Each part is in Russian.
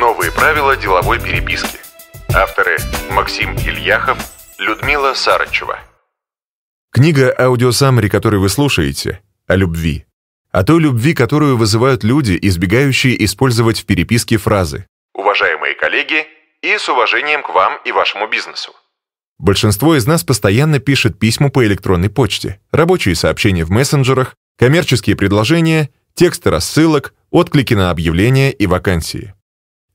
Новые правила деловой переписки. Авторы Максим Ильяхов, Людмила Сарычева. Книга аудиосаммари, которую вы слушаете, о любви. О той любви, которую вызывают люди, избегающие использовать в переписке фразы «Уважаемые коллеги» и «С уважением к вам и вашему бизнесу». Большинство из нас постоянно пишет письма по электронной почте, рабочие сообщения в мессенджерах, коммерческие предложения, тексты рассылок, отклики на объявления и вакансии.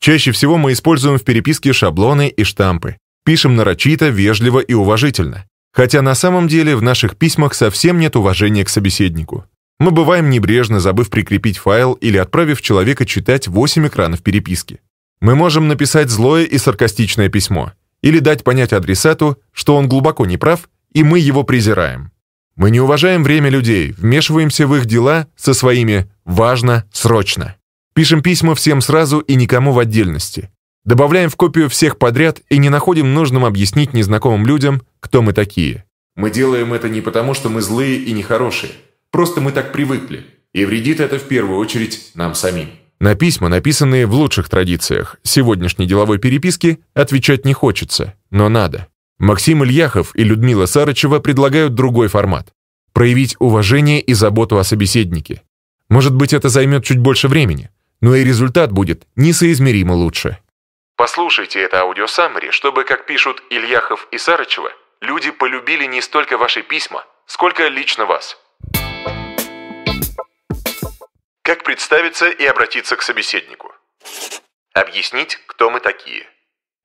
Чаще всего мы используем в переписке шаблоны и штампы. Пишем нарочито, вежливо и уважительно. Хотя на самом деле в наших письмах совсем нет уважения к собеседнику. Мы бываем небрежно, забыв прикрепить файл или отправив человека читать 8 экранов переписки. Мы можем написать злое и саркастичное письмо или дать понять адресату, что он глубоко неправ и мы его презираем. Мы не уважаем время людей, вмешиваемся в их дела со своими «важно, срочно». Пишем письма всем сразу и никому в отдельности. Добавляем в копию всех подряд и не находим нужным объяснить незнакомым людям, кто мы такие. Мы делаем это не потому, что мы злые и нехорошие. Просто мы так привыкли. И вредит это в первую очередь нам самим. На письма, написанные в лучших традициях сегодняшней деловой переписки, отвечать не хочется, но надо. Максим Ильяхов и Людмила Сарычева предлагают другой формат. Проявить уважение и заботу о собеседнике. Может быть, это займет чуть больше времени но и результат будет несоизмеримо лучше. Послушайте это аудиосаммари, чтобы, как пишут Ильяхов и Сарычева, люди полюбили не столько ваши письма, сколько лично вас. Как представиться и обратиться к собеседнику? Объяснить, кто мы такие.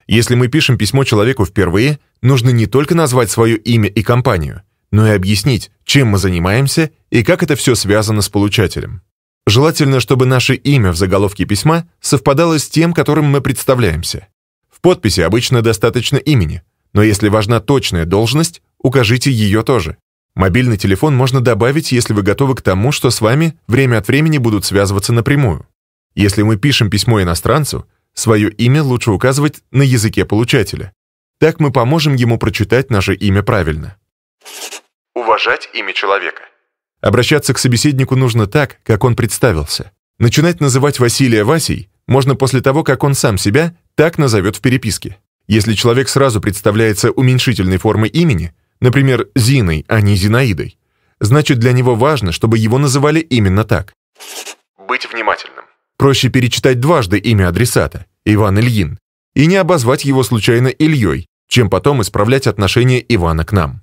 Если мы пишем письмо человеку впервые, нужно не только назвать свое имя и компанию, но и объяснить, чем мы занимаемся и как это все связано с получателем. Желательно, чтобы наше имя в заголовке письма совпадало с тем, которым мы представляемся. В подписи обычно достаточно имени, но если важна точная должность, укажите ее тоже. Мобильный телефон можно добавить, если вы готовы к тому, что с вами время от времени будут связываться напрямую. Если мы пишем письмо иностранцу, свое имя лучше указывать на языке получателя. Так мы поможем ему прочитать наше имя правильно. Уважать имя человека. Обращаться к собеседнику нужно так, как он представился. Начинать называть Василия Васей можно после того, как он сам себя так назовет в переписке. Если человек сразу представляется уменьшительной формой имени, например, Зиной, а не Зинаидой, значит для него важно, чтобы его называли именно так. Быть внимательным. Проще перечитать дважды имя адресата, Иван Ильин, и не обозвать его случайно Ильей, чем потом исправлять отношение Ивана к нам.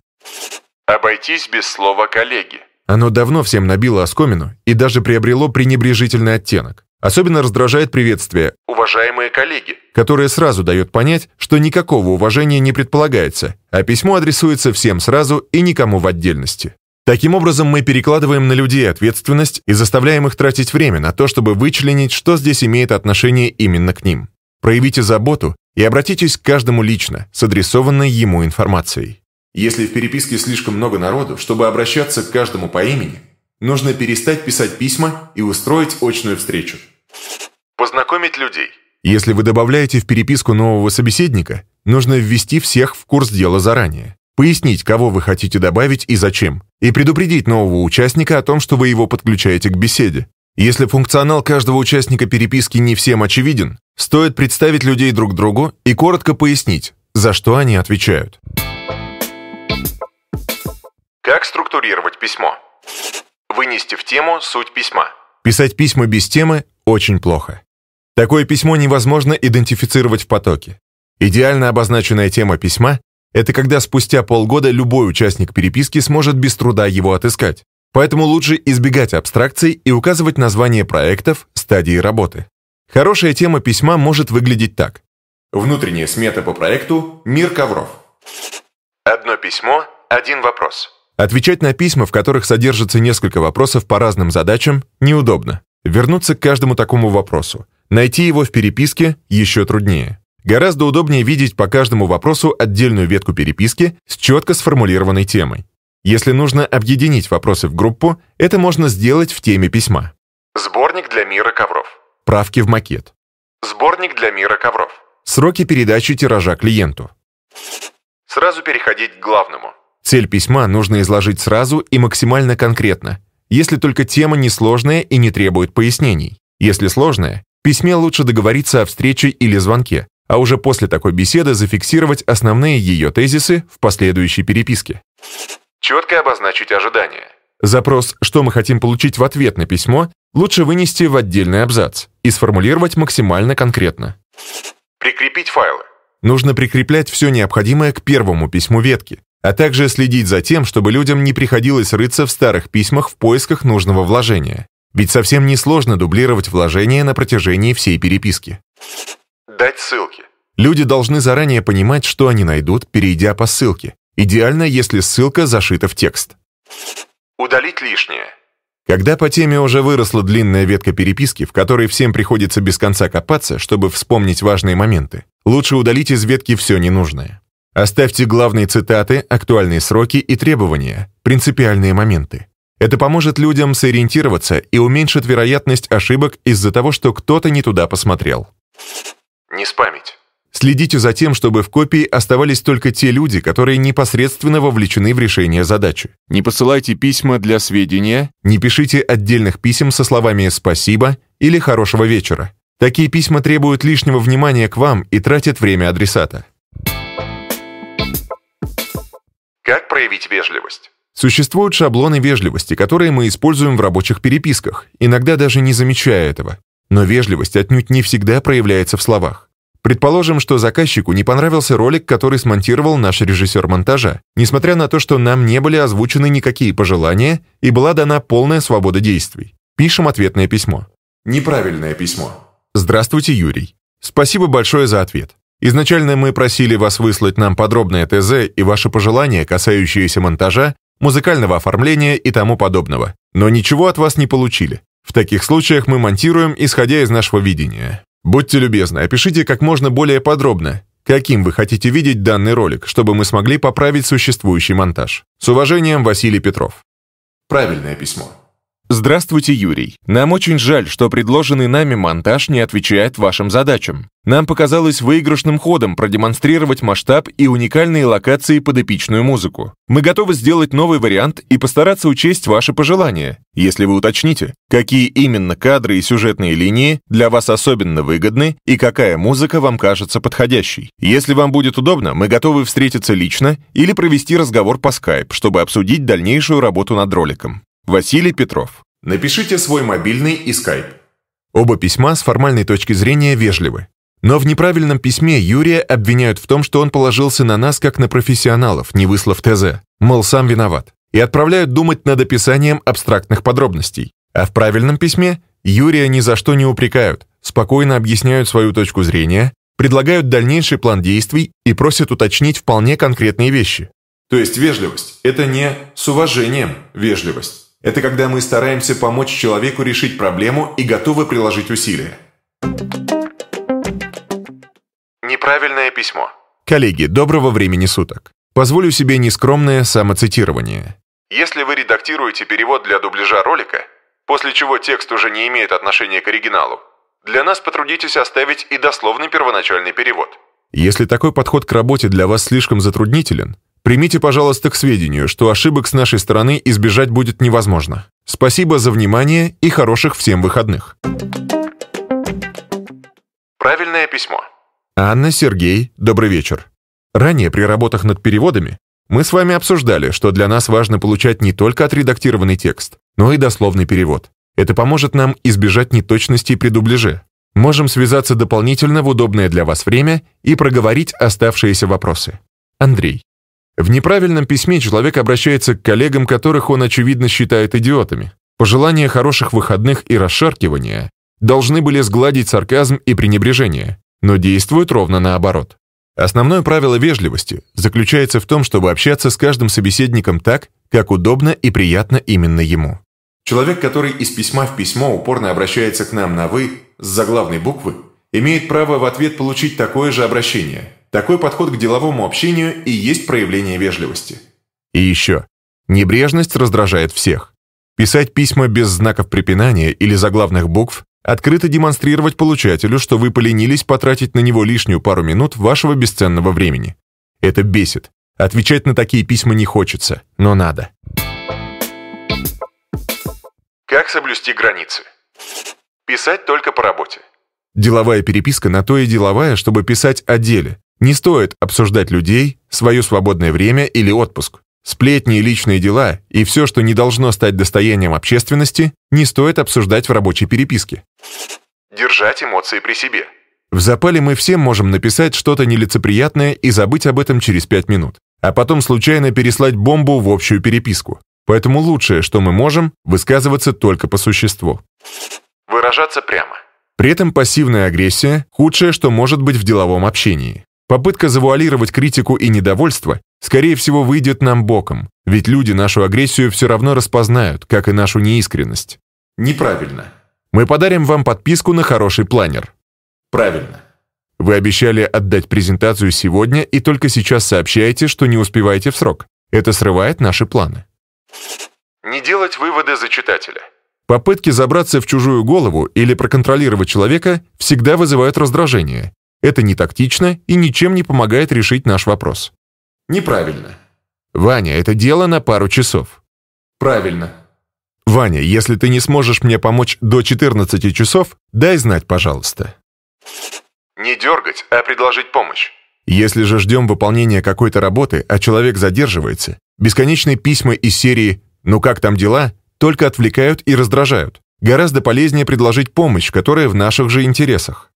Обойтись без слова «коллеги». Оно давно всем набило оскомину и даже приобрело пренебрежительный оттенок. Особенно раздражает приветствие «уважаемые коллеги», которое сразу дает понять, что никакого уважения не предполагается, а письмо адресуется всем сразу и никому в отдельности. Таким образом, мы перекладываем на людей ответственность и заставляем их тратить время на то, чтобы вычленить, что здесь имеет отношение именно к ним. Проявите заботу и обратитесь к каждому лично с адресованной ему информацией. Если в переписке слишком много народу, чтобы обращаться к каждому по имени, нужно перестать писать письма и устроить очную встречу. Познакомить людей. Если вы добавляете в переписку нового собеседника, нужно ввести всех в курс дела заранее. Пояснить, кого вы хотите добавить и зачем. И предупредить нового участника о том, что вы его подключаете к беседе. Если функционал каждого участника переписки не всем очевиден, стоит представить людей друг другу и коротко пояснить, за что они отвечают. Как структурировать письмо? Вынести в тему суть письма. Писать письма без темы очень плохо. Такое письмо невозможно идентифицировать в потоке. Идеально обозначенная тема письма – это когда спустя полгода любой участник переписки сможет без труда его отыскать. Поэтому лучше избегать абстракций и указывать название проектов, стадии работы. Хорошая тема письма может выглядеть так. Внутренняя смета по проекту «Мир ковров». Одно письмо, один вопрос. Отвечать на письма, в которых содержится несколько вопросов по разным задачам, неудобно. Вернуться к каждому такому вопросу. Найти его в переписке еще труднее. Гораздо удобнее видеть по каждому вопросу отдельную ветку переписки с четко сформулированной темой. Если нужно объединить вопросы в группу, это можно сделать в теме письма. Сборник для мира ковров. Правки в макет. Сборник для мира ковров. Сроки передачи тиража клиенту. Сразу переходить к главному. Цель письма нужно изложить сразу и максимально конкретно, если только тема несложная и не требует пояснений. Если сложная, письме лучше договориться о встрече или звонке, а уже после такой беседы зафиксировать основные ее тезисы в последующей переписке. Четко обозначить ожидания. Запрос «Что мы хотим получить в ответ на письмо» лучше вынести в отдельный абзац и сформулировать максимально конкретно. Прикрепить файлы. Нужно прикреплять все необходимое к первому письму ветки, а также следить за тем, чтобы людям не приходилось рыться в старых письмах в поисках нужного вложения. Ведь совсем несложно дублировать вложения на протяжении всей переписки. Дать ссылки. Люди должны заранее понимать, что они найдут, перейдя по ссылке. Идеально, если ссылка зашита в текст. Удалить лишнее. Когда по теме уже выросла длинная ветка переписки, в которой всем приходится без конца копаться, чтобы вспомнить важные моменты, лучше удалить из ветки все ненужное. Оставьте главные цитаты, актуальные сроки и требования, принципиальные моменты. Это поможет людям сориентироваться и уменьшит вероятность ошибок из-за того, что кто-то не туда посмотрел. Не спамить. Следите за тем, чтобы в копии оставались только те люди, которые непосредственно вовлечены в решение задачи. Не посылайте письма для сведения. Не пишите отдельных писем со словами «спасибо» или «хорошего вечера». Такие письма требуют лишнего внимания к вам и тратят время адресата. Как проявить вежливость? Существуют шаблоны вежливости, которые мы используем в рабочих переписках, иногда даже не замечая этого. Но вежливость отнюдь не всегда проявляется в словах. Предположим, что заказчику не понравился ролик, который смонтировал наш режиссер монтажа, несмотря на то, что нам не были озвучены никакие пожелания и была дана полная свобода действий. Пишем ответное письмо. Неправильное письмо. Здравствуйте, Юрий. Спасибо большое за ответ. Изначально мы просили вас выслать нам подробное ТЗ и ваши пожелания, касающиеся монтажа, музыкального оформления и тому подобного. Но ничего от вас не получили. В таких случаях мы монтируем, исходя из нашего видения. Будьте любезны, опишите как можно более подробно, каким вы хотите видеть данный ролик, чтобы мы смогли поправить существующий монтаж. С уважением, Василий Петров. Правильное письмо. Здравствуйте, Юрий. Нам очень жаль, что предложенный нами монтаж не отвечает вашим задачам. Нам показалось выигрышным ходом продемонстрировать масштаб и уникальные локации под эпичную музыку. Мы готовы сделать новый вариант и постараться учесть ваши пожелания, если вы уточните, какие именно кадры и сюжетные линии для вас особенно выгодны и какая музыка вам кажется подходящей. Если вам будет удобно, мы готовы встретиться лично или провести разговор по Skype, чтобы обсудить дальнейшую работу над роликом. Василий Петров. Напишите свой мобильный и скайп. Оба письма с формальной точки зрения вежливы. Но в неправильном письме Юрия обвиняют в том, что он положился на нас как на профессионалов, не выслав ТЗ, мол, сам виноват, и отправляют думать над описанием абстрактных подробностей. А в правильном письме Юрия ни за что не упрекают, спокойно объясняют свою точку зрения, предлагают дальнейший план действий и просят уточнить вполне конкретные вещи. То есть вежливость – это не с уважением вежливость, это когда мы стараемся помочь человеку решить проблему и готовы приложить усилия. Неправильное письмо. Коллеги, доброго времени суток. Позволю себе нескромное самоцитирование. Если вы редактируете перевод для дубляжа ролика, после чего текст уже не имеет отношения к оригиналу, для нас потрудитесь оставить и дословный первоначальный перевод. Если такой подход к работе для вас слишком затруднителен, Примите, пожалуйста, к сведению, что ошибок с нашей стороны избежать будет невозможно. Спасибо за внимание и хороших всем выходных. Правильное письмо. Анна, Сергей, добрый вечер. Ранее при работах над переводами мы с вами обсуждали, что для нас важно получать не только отредактированный текст, но и дословный перевод. Это поможет нам избежать неточностей при дубляже. Можем связаться дополнительно в удобное для вас время и проговорить оставшиеся вопросы. Андрей. В неправильном письме человек обращается к коллегам, которых он, очевидно, считает идиотами. Пожелания хороших выходных и расшаркивания должны были сгладить сарказм и пренебрежение, но действуют ровно наоборот. Основное правило вежливости заключается в том, чтобы общаться с каждым собеседником так, как удобно и приятно именно ему. Человек, который из письма в письмо упорно обращается к нам на «вы» с заглавной буквы, имеет право в ответ получить такое же обращение – такой подход к деловому общению и есть проявление вежливости. И еще. Небрежность раздражает всех. Писать письма без знаков препинания или заглавных букв, открыто демонстрировать получателю, что вы поленились потратить на него лишнюю пару минут вашего бесценного времени. Это бесит. Отвечать на такие письма не хочется, но надо. Как соблюсти границы? Писать только по работе. Деловая переписка на то и деловая, чтобы писать о деле, не стоит обсуждать людей, свое свободное время или отпуск. Сплетни и личные дела, и все, что не должно стать достоянием общественности, не стоит обсуждать в рабочей переписке. Держать эмоции при себе. В запале мы все можем написать что-то нелицеприятное и забыть об этом через 5 минут, а потом случайно переслать бомбу в общую переписку. Поэтому лучшее, что мы можем, высказываться только по существу. Выражаться прямо. При этом пассивная агрессия – худшее, что может быть в деловом общении. Попытка завуалировать критику и недовольство, скорее всего, выйдет нам боком, ведь люди нашу агрессию все равно распознают, как и нашу неискренность. Неправильно. Мы подарим вам подписку на хороший планер. Правильно. Вы обещали отдать презентацию сегодня и только сейчас сообщаете, что не успеваете в срок. Это срывает наши планы. Не делать выводы за читателя. Попытки забраться в чужую голову или проконтролировать человека всегда вызывают раздражение, это не тактично и ничем не помогает решить наш вопрос. Неправильно. Ваня, это дело на пару часов. Правильно. Ваня, если ты не сможешь мне помочь до 14 часов, дай знать, пожалуйста. Не дергать, а предложить помощь. Если же ждем выполнения какой-то работы, а человек задерживается, бесконечные письма из серии «Ну как там дела?» только отвлекают и раздражают. Гораздо полезнее предложить помощь, которая в наших же интересах.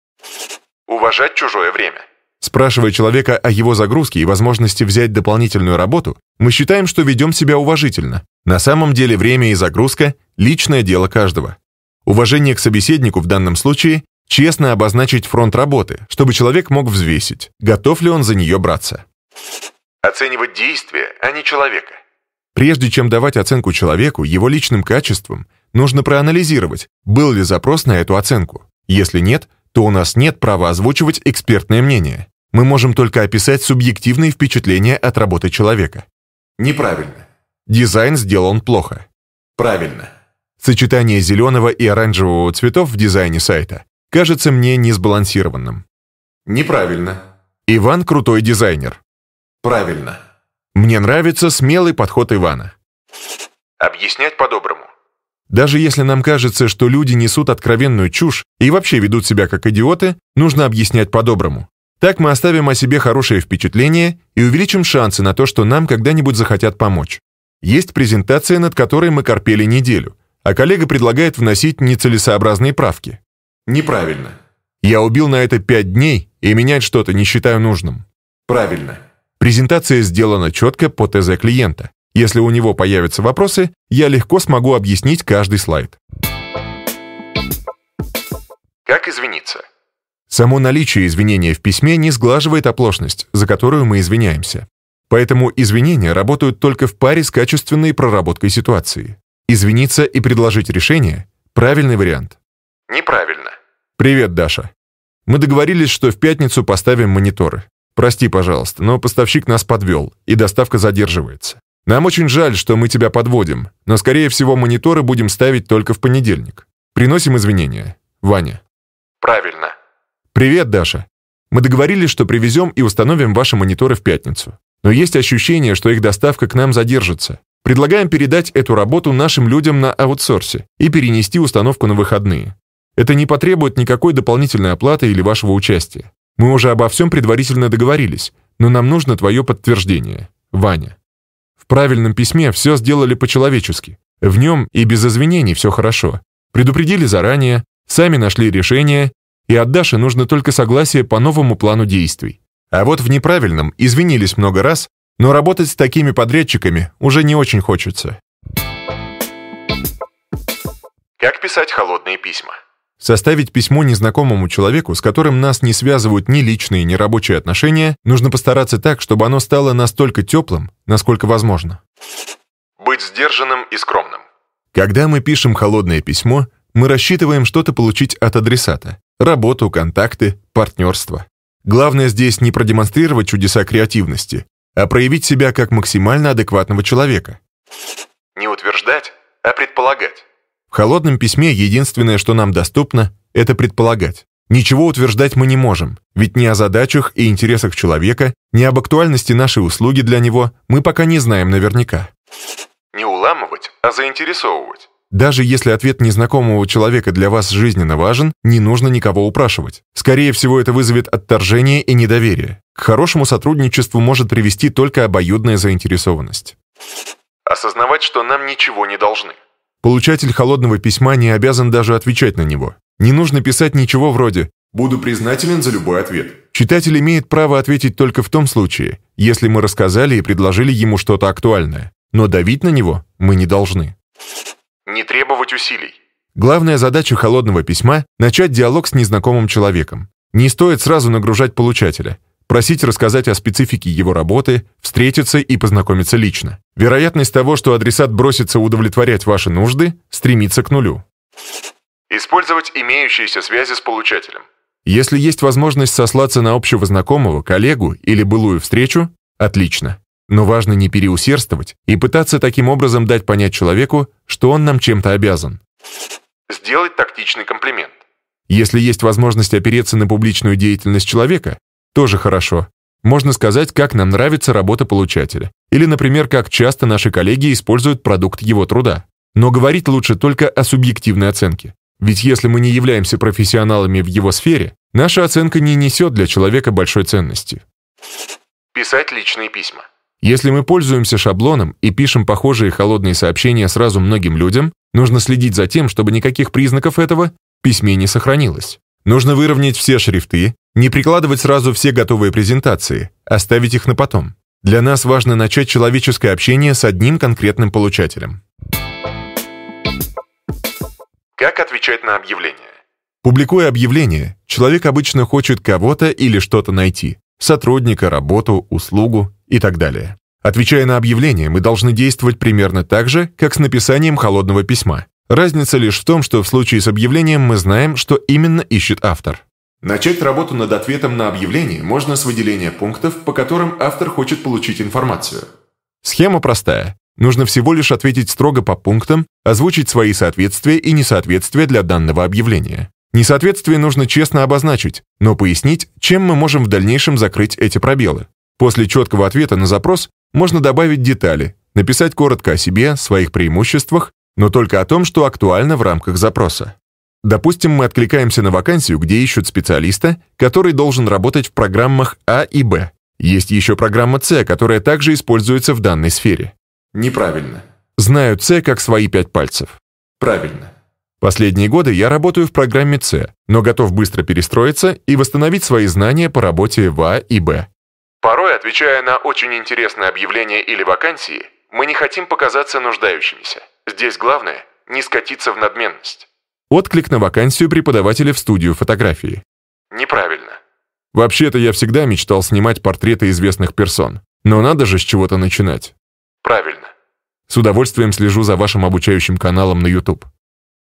Уважать чужое время. Спрашивая человека о его загрузке и возможности взять дополнительную работу, мы считаем, что ведем себя уважительно. На самом деле время и загрузка – личное дело каждого. Уважение к собеседнику в данном случае – честно обозначить фронт работы, чтобы человек мог взвесить, готов ли он за нее браться. Оценивать действия, а не человека. Прежде чем давать оценку человеку, его личным качествам, нужно проанализировать, был ли запрос на эту оценку. Если нет, то у нас нет права озвучивать экспертное мнение. Мы можем только описать субъективные впечатления от работы человека. Неправильно. Дизайн сделан плохо. Правильно. Сочетание зеленого и оранжевого цветов в дизайне сайта кажется мне несбалансированным. Неправильно. Иван крутой дизайнер. Правильно. Мне нравится смелый подход Ивана. Объяснять по-доброму. Даже если нам кажется, что люди несут откровенную чушь и вообще ведут себя как идиоты, нужно объяснять по-доброму. Так мы оставим о себе хорошее впечатление и увеличим шансы на то, что нам когда-нибудь захотят помочь. Есть презентация, над которой мы корпели неделю, а коллега предлагает вносить нецелесообразные правки. Неправильно. Я убил на это пять дней и менять что-то не считаю нужным. Правильно. Презентация сделана четко по ТЗ клиента. Если у него появятся вопросы, я легко смогу объяснить каждый слайд. Как извиниться? Само наличие извинения в письме не сглаживает оплошность, за которую мы извиняемся. Поэтому извинения работают только в паре с качественной проработкой ситуации. Извиниться и предложить решение – правильный вариант. Неправильно. Привет, Даша. Мы договорились, что в пятницу поставим мониторы. Прости, пожалуйста, но поставщик нас подвел, и доставка задерживается. Нам очень жаль, что мы тебя подводим, но, скорее всего, мониторы будем ставить только в понедельник. Приносим извинения. Ваня. Правильно. Привет, Даша. Мы договорились, что привезем и установим ваши мониторы в пятницу. Но есть ощущение, что их доставка к нам задержится. Предлагаем передать эту работу нашим людям на аутсорсе и перенести установку на выходные. Это не потребует никакой дополнительной оплаты или вашего участия. Мы уже обо всем предварительно договорились, но нам нужно твое подтверждение. Ваня. В правильном письме все сделали по-человечески. В нем и без извинений все хорошо. Предупредили заранее, сами нашли решение, и от Даши нужно только согласие по новому плану действий. А вот в неправильном извинились много раз, но работать с такими подрядчиками уже не очень хочется. Как писать холодные письма? Составить письмо незнакомому человеку, с которым нас не связывают ни личные, ни рабочие отношения, нужно постараться так, чтобы оно стало настолько теплым, насколько возможно. Быть сдержанным и скромным. Когда мы пишем холодное письмо, мы рассчитываем что-то получить от адресата. Работу, контакты, партнерство. Главное здесь не продемонстрировать чудеса креативности, а проявить себя как максимально адекватного человека. Не утверждать, а предполагать. В холодном письме единственное, что нам доступно, это предполагать. Ничего утверждать мы не можем, ведь ни о задачах и интересах человека, ни об актуальности нашей услуги для него мы пока не знаем наверняка. Не уламывать, а заинтересовывать. Даже если ответ незнакомого человека для вас жизненно важен, не нужно никого упрашивать. Скорее всего, это вызовет отторжение и недоверие. К хорошему сотрудничеству может привести только обоюдная заинтересованность. Осознавать, что нам ничего не должны. Получатель холодного письма не обязан даже отвечать на него. Не нужно писать ничего вроде «Буду признателен за любой ответ». Читатель имеет право ответить только в том случае, если мы рассказали и предложили ему что-то актуальное. Но давить на него мы не должны. Не требовать усилий. Главная задача холодного письма – начать диалог с незнакомым человеком. Не стоит сразу нагружать получателя – просить рассказать о специфике его работы, встретиться и познакомиться лично. Вероятность того, что адресат бросится удовлетворять ваши нужды, стремится к нулю. Использовать имеющиеся связи с получателем. Если есть возможность сослаться на общего знакомого, коллегу или былую встречу, отлично. Но важно не переусердствовать и пытаться таким образом дать понять человеку, что он нам чем-то обязан. Сделать тактичный комплимент. Если есть возможность опереться на публичную деятельность человека, тоже хорошо. Можно сказать, как нам нравится работа получателя. Или, например, как часто наши коллеги используют продукт его труда. Но говорить лучше только о субъективной оценке. Ведь если мы не являемся профессионалами в его сфере, наша оценка не несет для человека большой ценности. Писать личные письма. Если мы пользуемся шаблоном и пишем похожие холодные сообщения сразу многим людям, нужно следить за тем, чтобы никаких признаков этого в письме не сохранилось. Нужно выровнять все шрифты, не прикладывать сразу все готовые презентации, оставить а их на потом. Для нас важно начать человеческое общение с одним конкретным получателем. Как отвечать на объявление? Публикуя объявление, человек обычно хочет кого-то или что-то найти. Сотрудника, работу, услугу и так далее. Отвечая на объявление, мы должны действовать примерно так же, как с написанием холодного письма. Разница лишь в том, что в случае с объявлением мы знаем, что именно ищет автор. Начать работу над ответом на объявление можно с выделения пунктов, по которым автор хочет получить информацию. Схема простая. Нужно всего лишь ответить строго по пунктам, озвучить свои соответствия и несоответствия для данного объявления. Несоответствие нужно честно обозначить, но пояснить, чем мы можем в дальнейшем закрыть эти пробелы. После четкого ответа на запрос можно добавить детали, написать коротко о себе, своих преимуществах, но только о том, что актуально в рамках запроса. Допустим, мы откликаемся на вакансию, где ищут специалиста, который должен работать в программах А и Б. Есть еще программа С, которая также используется в данной сфере. Неправильно. Знаю С как свои пять пальцев. Правильно. Последние годы я работаю в программе С, но готов быстро перестроиться и восстановить свои знания по работе в А и Б. Порой, отвечая на очень интересное объявление или вакансии, мы не хотим показаться нуждающимися. Здесь главное – не скатиться в надменность. Отклик на вакансию преподавателя в студию фотографии. Неправильно. Вообще-то я всегда мечтал снимать портреты известных персон. Но надо же с чего-то начинать. Правильно. С удовольствием слежу за вашим обучающим каналом на YouTube.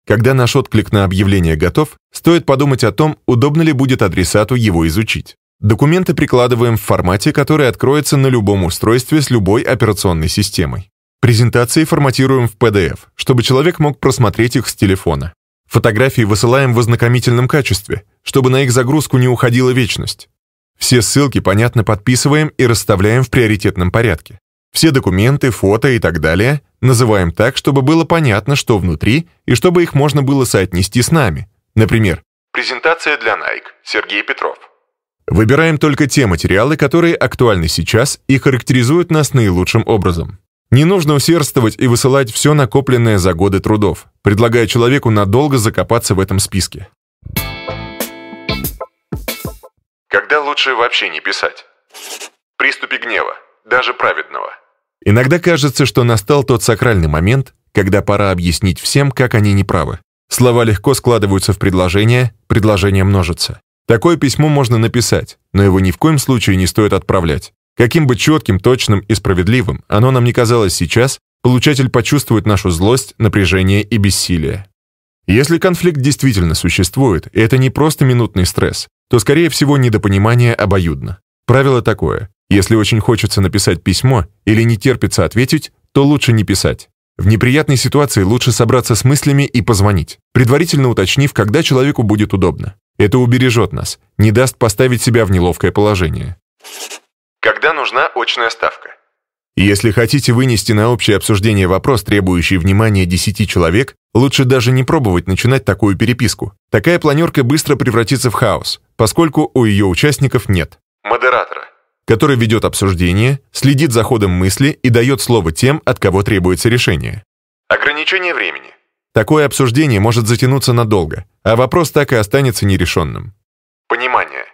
Когда наш отклик на объявление готов, стоит подумать о том, удобно ли будет адресату его изучить. Документы прикладываем в формате, который откроется на любом устройстве с любой операционной системой. Презентации форматируем в PDF, чтобы человек мог просмотреть их с телефона. Фотографии высылаем в ознакомительном качестве, чтобы на их загрузку не уходила вечность. Все ссылки, понятно, подписываем и расставляем в приоритетном порядке. Все документы, фото и так далее называем так, чтобы было понятно, что внутри, и чтобы их можно было соотнести с нами. Например, «Презентация для Nike. Сергей Петров». Выбираем только те материалы, которые актуальны сейчас и характеризуют нас наилучшим образом. Не нужно усердствовать и высылать все накопленное за годы трудов, предлагая человеку надолго закопаться в этом списке. Когда лучше вообще не писать? Приступе гнева, даже праведного. Иногда кажется, что настал тот сакральный момент, когда пора объяснить всем, как они неправы. Слова легко складываются в предложение, предложение множится. Такое письмо можно написать, но его ни в коем случае не стоит отправлять. Каким бы четким, точным и справедливым оно нам не казалось сейчас, получатель почувствует нашу злость, напряжение и бессилие. Если конфликт действительно существует, и это не просто минутный стресс, то, скорее всего, недопонимание обоюдно. Правило такое. Если очень хочется написать письмо или не терпится ответить, то лучше не писать. В неприятной ситуации лучше собраться с мыслями и позвонить, предварительно уточнив, когда человеку будет удобно. Это убережет нас, не даст поставить себя в неловкое положение. Когда нужна очная ставка? Если хотите вынести на общее обсуждение вопрос, требующий внимания 10 человек, лучше даже не пробовать начинать такую переписку. Такая планерка быстро превратится в хаос, поскольку у ее участников нет. Модератора. Который ведет обсуждение, следит за ходом мысли и дает слово тем, от кого требуется решение. Ограничение времени. Такое обсуждение может затянуться надолго, а вопрос так и останется нерешенным. Понимание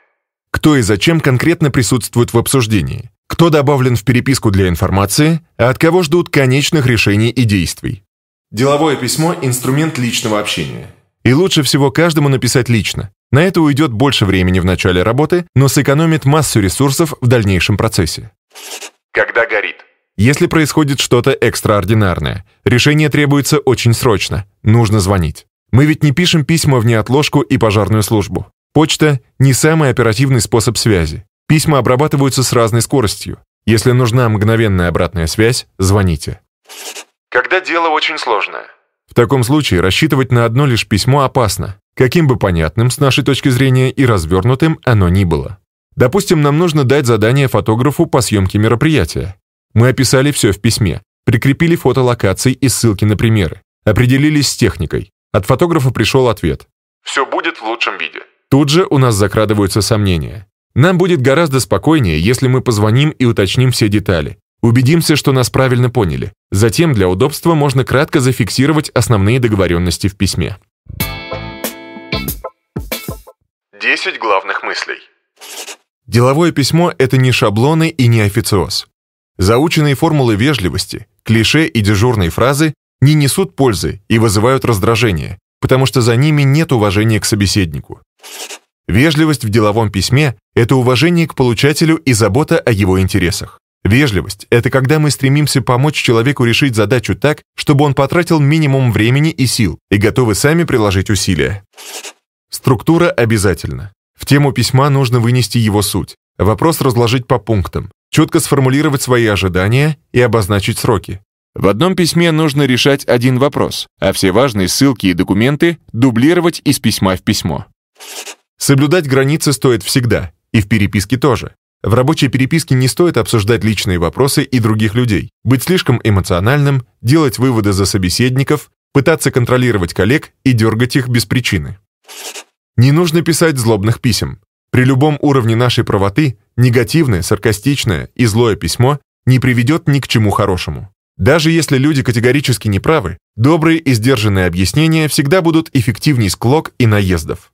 кто и зачем конкретно присутствует в обсуждении, кто добавлен в переписку для информации, а от кого ждут конечных решений и действий. Деловое письмо – инструмент личного общения. И лучше всего каждому написать лично. На это уйдет больше времени в начале работы, но сэкономит массу ресурсов в дальнейшем процессе. Когда горит. Если происходит что-то экстраординарное, решение требуется очень срочно, нужно звонить. Мы ведь не пишем письма в неотложку и пожарную службу. Почта — не самый оперативный способ связи. Письма обрабатываются с разной скоростью. Если нужна мгновенная обратная связь, звоните. Когда дело очень сложное. В таком случае рассчитывать на одно лишь письмо опасно, каким бы понятным с нашей точки зрения и развернутым оно ни было. Допустим, нам нужно дать задание фотографу по съемке мероприятия. Мы описали все в письме, прикрепили фото локаций и ссылки на примеры, определились с техникой. От фотографа пришел ответ. «Все будет в лучшем виде». Тут же у нас закрадываются сомнения. Нам будет гораздо спокойнее, если мы позвоним и уточним все детали. Убедимся, что нас правильно поняли. Затем для удобства можно кратко зафиксировать основные договоренности в письме. 10 главных мыслей. Деловое письмо – это не шаблоны и не официоз. Заученные формулы вежливости, клише и дежурные фразы не несут пользы и вызывают раздражение, потому что за ними нет уважения к собеседнику. Вежливость в деловом письме – это уважение к получателю и забота о его интересах. Вежливость – это когда мы стремимся помочь человеку решить задачу так, чтобы он потратил минимум времени и сил, и готовы сами приложить усилия. Структура обязательна. В тему письма нужно вынести его суть, вопрос разложить по пунктам, четко сформулировать свои ожидания и обозначить сроки. В одном письме нужно решать один вопрос, а все важные ссылки и документы дублировать из письма в письмо. Соблюдать границы стоит всегда, и в переписке тоже. В рабочей переписке не стоит обсуждать личные вопросы и других людей, быть слишком эмоциональным, делать выводы за собеседников, пытаться контролировать коллег и дергать их без причины. Не нужно писать злобных писем. При любом уровне нашей правоты негативное, саркастичное и злое письмо не приведет ни к чему хорошему. Даже если люди категорически неправы, добрые и сдержанные объяснения всегда будут эффективнее склок и наездов.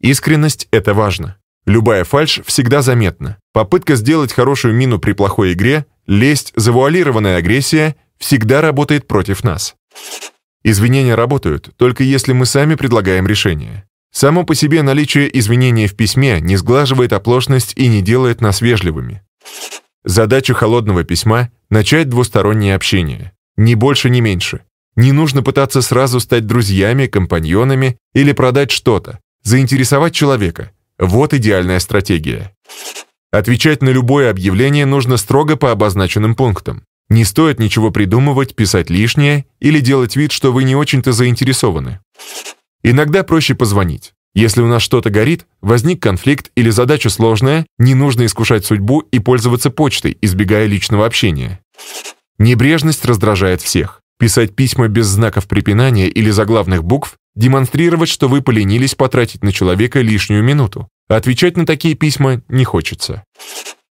Искренность — это важно. Любая фальшь всегда заметна. Попытка сделать хорошую мину при плохой игре, лесть, завуалированная агрессия всегда работает против нас. Извинения работают, только если мы сами предлагаем решение. Само по себе наличие извинения в письме не сглаживает оплошность и не делает нас вежливыми. Задача холодного письма — начать двустороннее общение. Ни больше, ни меньше. Не нужно пытаться сразу стать друзьями, компаньонами или продать что-то. Заинтересовать человека. Вот идеальная стратегия. Отвечать на любое объявление нужно строго по обозначенным пунктам. Не стоит ничего придумывать, писать лишнее или делать вид, что вы не очень-то заинтересованы. Иногда проще позвонить. Если у нас что-то горит, возник конфликт или задача сложная, не нужно искушать судьбу и пользоваться почтой, избегая личного общения. Небрежность раздражает всех. Писать письма без знаков препинания или заглавных букв, демонстрировать, что вы поленились потратить на человека лишнюю минуту. Отвечать на такие письма не хочется.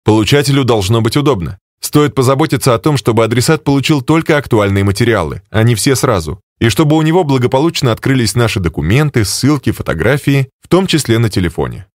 Получателю должно быть удобно. Стоит позаботиться о том, чтобы адресат получил только актуальные материалы, а не все сразу, и чтобы у него благополучно открылись наши документы, ссылки, фотографии, в том числе на телефоне.